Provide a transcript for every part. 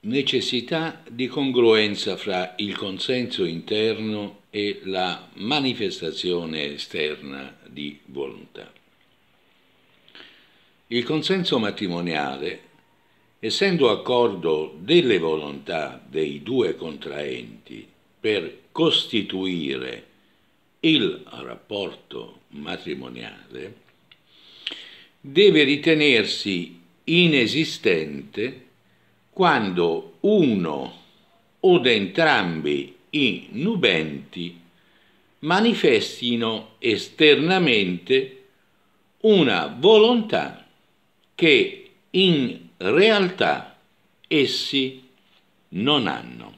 necessità di congruenza fra il consenso interno e la manifestazione esterna di volontà. Il consenso matrimoniale, essendo accordo delle volontà dei due contraenti per costituire il rapporto matrimoniale, deve ritenersi inesistente quando uno o entrambi i nubenti manifestino esternamente una volontà che in realtà essi non hanno.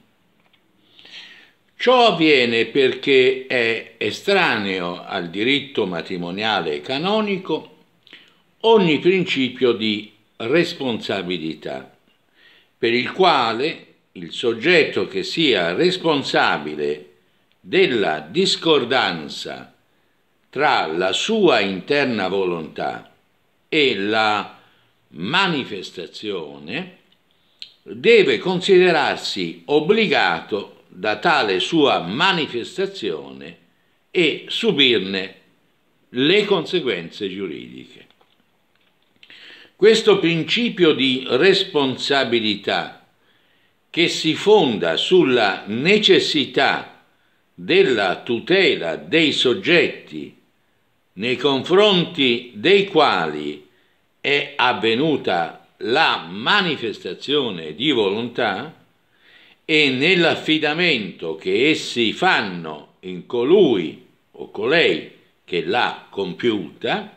Ciò avviene perché è estraneo al diritto matrimoniale canonico ogni principio di responsabilità per il quale il soggetto che sia responsabile della discordanza tra la sua interna volontà e la manifestazione deve considerarsi obbligato da tale sua manifestazione e subirne le conseguenze giuridiche. Questo principio di responsabilità che si fonda sulla necessità della tutela dei soggetti nei confronti dei quali è avvenuta la manifestazione di volontà e nell'affidamento che essi fanno in colui o colei che l'ha compiuta,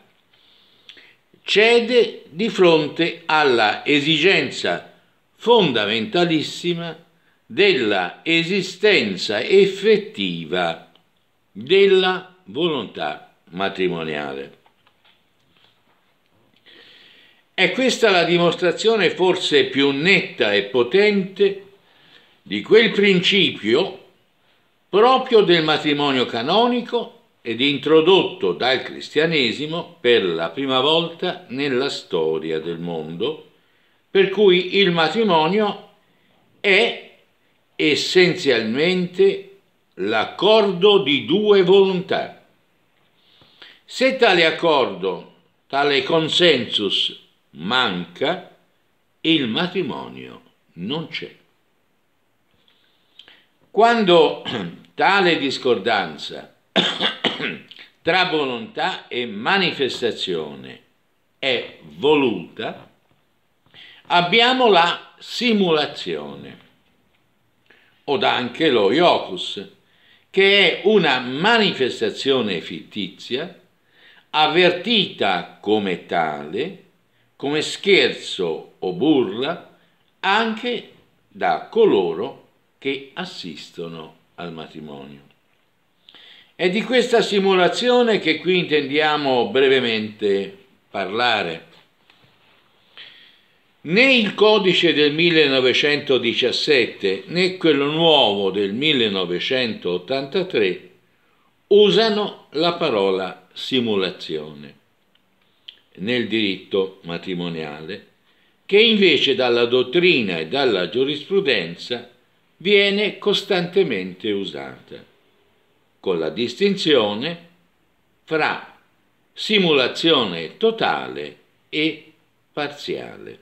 cede di fronte alla esigenza fondamentalissima della esistenza effettiva della volontà matrimoniale. È questa la dimostrazione forse più netta e potente di quel principio proprio del matrimonio canonico ed introdotto dal cristianesimo per la prima volta nella storia del mondo, per cui il matrimonio è essenzialmente l'accordo di due volontà. Se tale accordo, tale consensus manca, il matrimonio non c'è. Quando tale discordanza tra volontà e manifestazione è voluta, abbiamo la simulazione, od anche lo iocus, che è una manifestazione fittizia avvertita come tale, come scherzo o burla, anche da coloro che assistono al matrimonio. È di questa simulazione che qui intendiamo brevemente parlare. Né il codice del 1917 né quello nuovo del 1983 usano la parola simulazione nel diritto matrimoniale, che invece dalla dottrina e dalla giurisprudenza viene costantemente usata con la distinzione fra simulazione totale e parziale.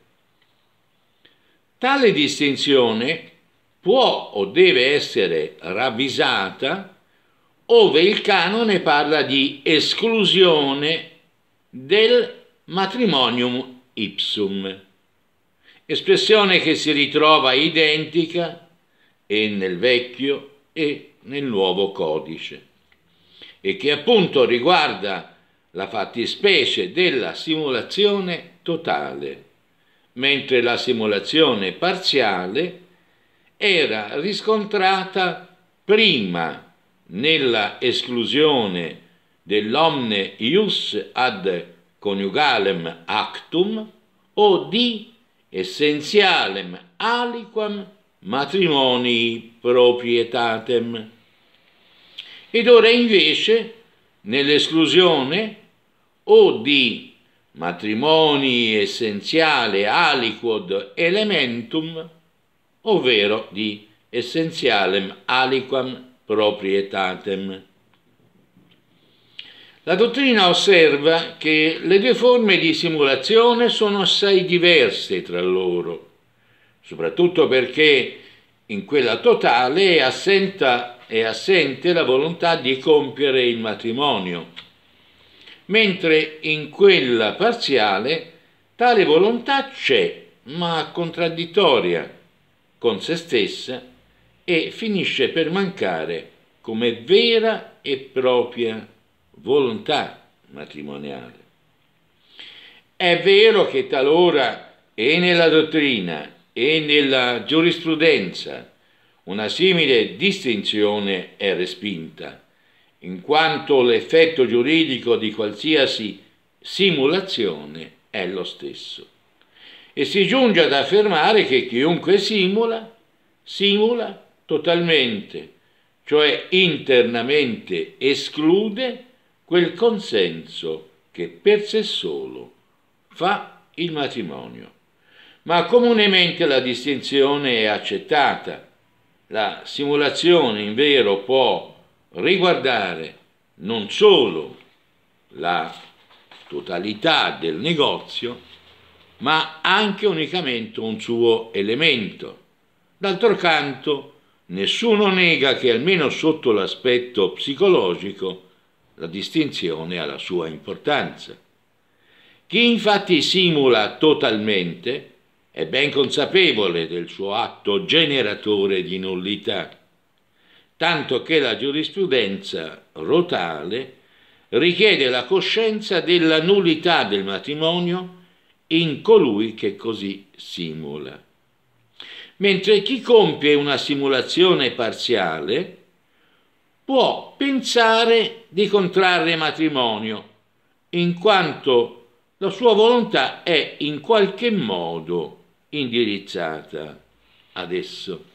Tale distinzione può o deve essere ravvisata ove il canone parla di esclusione del matrimonium ipsum, espressione che si ritrova identica e nel Vecchio e nel nuovo codice e che appunto riguarda la fattispecie della simulazione totale, mentre la simulazione parziale era riscontrata prima nella esclusione dell'omne ius ad coniugalem actum o di essenzialem aliquam matrimoni proprietatem. Ed ora invece, nell'esclusione o di matrimoni essenziale aliquod elementum, ovvero di essenzialem aliquam proprietatem. La dottrina osserva che le due forme di simulazione sono assai diverse tra loro soprattutto perché in quella totale è, assenta, è assente la volontà di compiere il matrimonio, mentre in quella parziale tale volontà c'è, ma contraddittoria con se stessa e finisce per mancare come vera e propria volontà matrimoniale. È vero che talora e nella dottrina e nella giurisprudenza una simile distinzione è respinta, in quanto l'effetto giuridico di qualsiasi simulazione è lo stesso. E si giunge ad affermare che chiunque simula, simula totalmente, cioè internamente esclude quel consenso che per sé solo fa il matrimonio ma comunemente la distinzione è accettata. La simulazione in vero può riguardare non solo la totalità del negozio, ma anche unicamente un suo elemento. D'altro canto, nessuno nega che almeno sotto l'aspetto psicologico la distinzione ha la sua importanza. Chi infatti simula totalmente è ben consapevole del suo atto generatore di nullità, tanto che la giurisprudenza rotale richiede la coscienza della nullità del matrimonio in colui che così simula. Mentre chi compie una simulazione parziale può pensare di contrarre matrimonio, in quanto la sua volontà è in qualche modo indirizzata ad esso.